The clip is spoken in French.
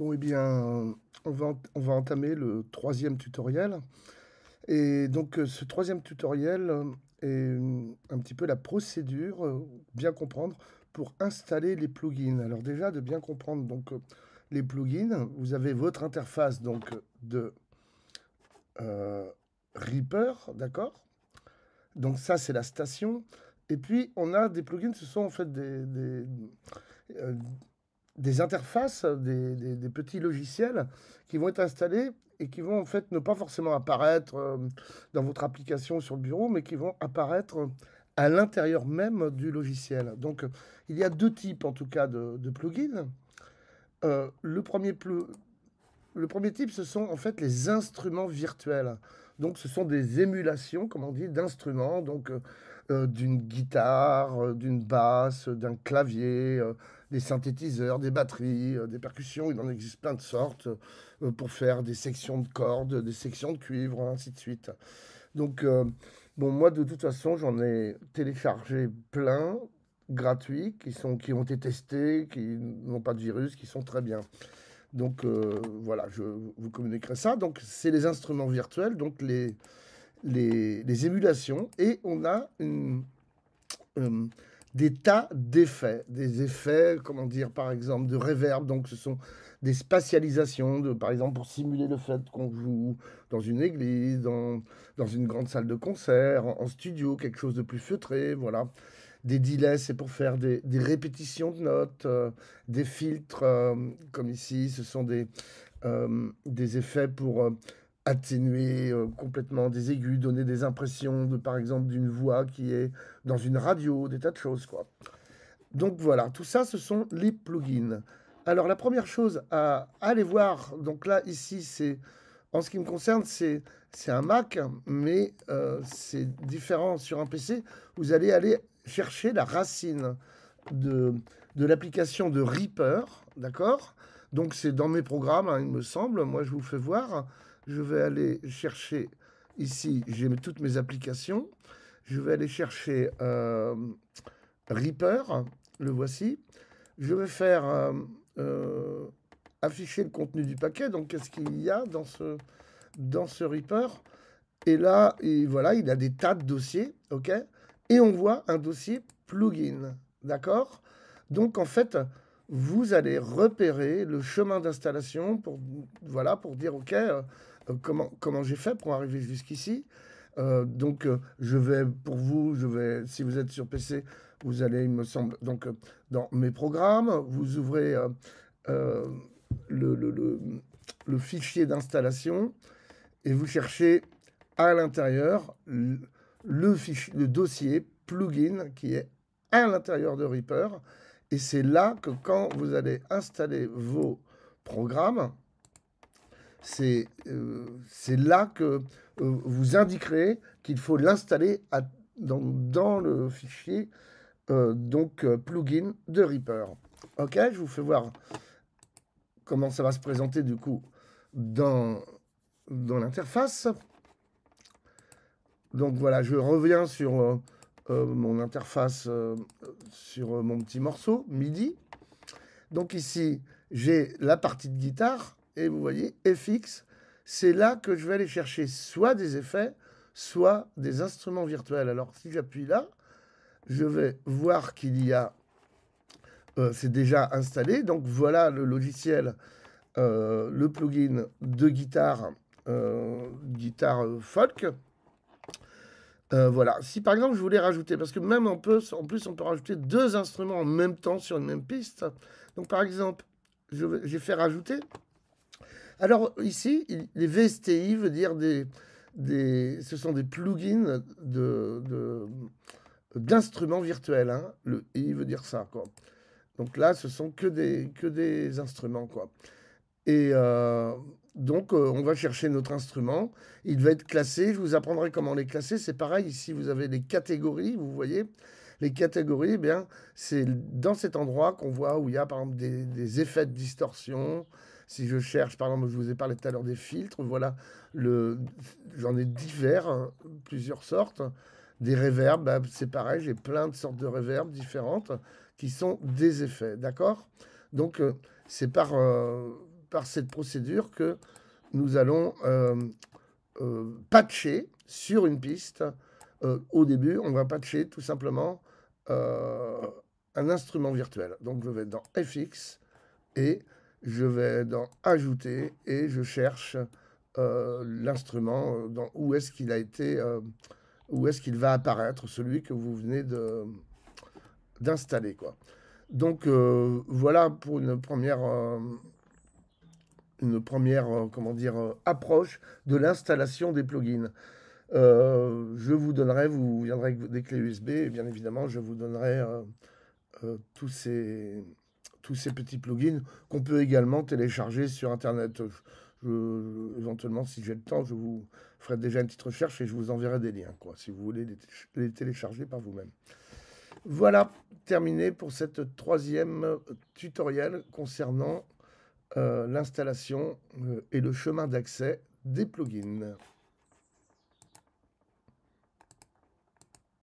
Bon, eh bien, on va, on va entamer le troisième tutoriel. Et donc, euh, ce troisième tutoriel euh, est euh, un petit peu la procédure, bien comprendre, pour installer les plugins. Alors déjà, de bien comprendre donc les plugins, vous avez votre interface donc de Reaper, d'accord Donc ça, c'est la station. Et puis, on a des plugins, ce sont en fait des, des interfaces, des, petits logiciels qui vont être installés et qui vont en fait ne pas forcément apparaître euh, dans votre application sur le bureau, mais qui vont apparaître à l'intérieur même du logiciel. Donc il y a deux types en tout cas de, plugins. Euh, le premier plus le premier type, ce sont en fait les instruments virtuels. Donc, ce sont des émulations, comme on dit, d'instruments, donc euh, euh, d'une guitare, euh, d'une basse, d'un clavier, des synthétiseurs, des batteries, des percussions. Il en existe plein de sortes pour faire des sections de cordes, des sections de cuivre, ainsi de suite. Donc, bon, moi, de toute façon, j'en ai téléchargé plein gratuits qui, sont, qui ont été testés, qui n'ont pas de virus, qui sont très bien. Donc euh, voilà, je vous communiquerai ça. Donc c'est les instruments virtuels, donc les, les, émulations. Et on a euh, des tas d'effets. Des effets, comment dire, par exemple, de réverb. Donc ce sont des spatialisations, par exemple, pour simuler le fait qu'on joue dans une église, dans, une grande salle de concert, en, studio, quelque chose de plus feutré, voilà des delays, c'est pour faire des, répétitions de notes, euh, des filtres, euh, comme ici, ce sont des, euh, des effets pour atténuer complètement des aigus, donner des impressions de par exemple d'une voix qui est dans une radio, des tas de choses quoi. Donc voilà, tout ça ce sont les plugins. Alors la première chose à aller voir, donc là ici c'est en ce qui me concerne c'est c'est un Mac, mais c'est différent sur un PC. Vous allez aller chercher la racine de, de l'application de Reaper, d'accord Donc c'est dans mes programmes, hein, il me semble, moi je vous fais voir, je vais aller chercher, ici j'ai toutes mes applications, je vais aller chercher euh, Reaper, le voici, je vais faire euh, euh, afficher le contenu du paquet, donc qu'est-ce qu'il y a dans ce, dans ce Reaper et là, et voilà, il a des tas de dossiers, ok et on voit un dossier plugin. D'accord Donc en fait, vous allez repérer le chemin d'installation pour, voilà, pour dire OK, euh, comment, comment j'ai fait pour arriver jusqu'ici. Euh, donc euh, je vais pour vous, je vais si vous êtes sur PC, vous allez, il me semble, donc dans mes programmes, vous ouvrez le, le fichier d'installation et vous cherchez à l'intérieur le, fichier, le dossier plugin qui est à l'intérieur de Reaper. Et c'est là que quand vous allez installer vos programmes, c'est euh, là que euh, vous indiquerez qu'il faut l'installer dans, dans, le fichier euh, donc plugin de Reaper. Ok, je vous fais voir comment ça va se présenter du coup dans, dans l'interface. Donc voilà, je reviens sur euh, euh, mon interface, euh, sur mon petit morceau, MIDI. Donc ici, j'ai la partie de guitare, et vous voyez, FX, c'est là que je vais aller chercher soit des effets, soit des instruments virtuels. Alors si j'appuie là, je vais voir qu'il y a, c'est déjà installé, donc voilà le logiciel, le plugin de guitare, guitare folk. Euh, voilà. Si par exemple je voulais rajouter, parce que même en plus on peut rajouter deux instruments en même temps sur une même piste. Donc par exemple, j'ai fait rajouter. Alors ici, les VSTI veut dire des, des, ce sont des plugins de, d'instruments virtuels. Hein. Le I veut dire ça quoi. Donc là, ce sont que des, que des instruments quoi. Et euh, donc, euh, on va chercher notre instrument. Il va être classé. Je vous apprendrai comment les classer. C'est pareil ici. Vous avez des catégories. Vous voyez les catégories. Eh bien, c'est dans cet endroit qu'on voit où il y a par exemple des, effets de distorsion. Si je cherche, par exemple, je vous ai parlé tout à l'heure des filtres. Voilà, j'en ai divers, hein, plusieurs sortes. Des reverbs, bah, c'est pareil. J'ai plein de sortes de reverbs différentes qui sont des effets. D'accord. Donc, euh, c'est par euh, par cette procédure que nous allons euh, euh, patcher sur une piste. Euh, au début, on va patcher tout simplement un instrument virtuel. Donc je vais dans FX et je vais dans Ajouter et je cherche l'instrument où est-ce qu'il a été, où est-ce qu'il va apparaître, celui que vous venez d'installer Donc voilà pour une première une première euh, comment dire, euh, approche de l'installation des plugins. Euh, je vous donnerai, vous viendrez avec des clés USB, et bien évidemment, je vous donnerai tous, ces, tous ces petits plugins qu'on peut également télécharger sur Internet. Je, éventuellement, si j'ai le temps, je vous ferai déjà une petite recherche et je vous enverrai des liens, quoi, si vous voulez les, les télécharger par vous-même. Voilà, terminé pour cette troisième tutoriel concernant euh, l'installation euh, et le chemin d'accès des plugins.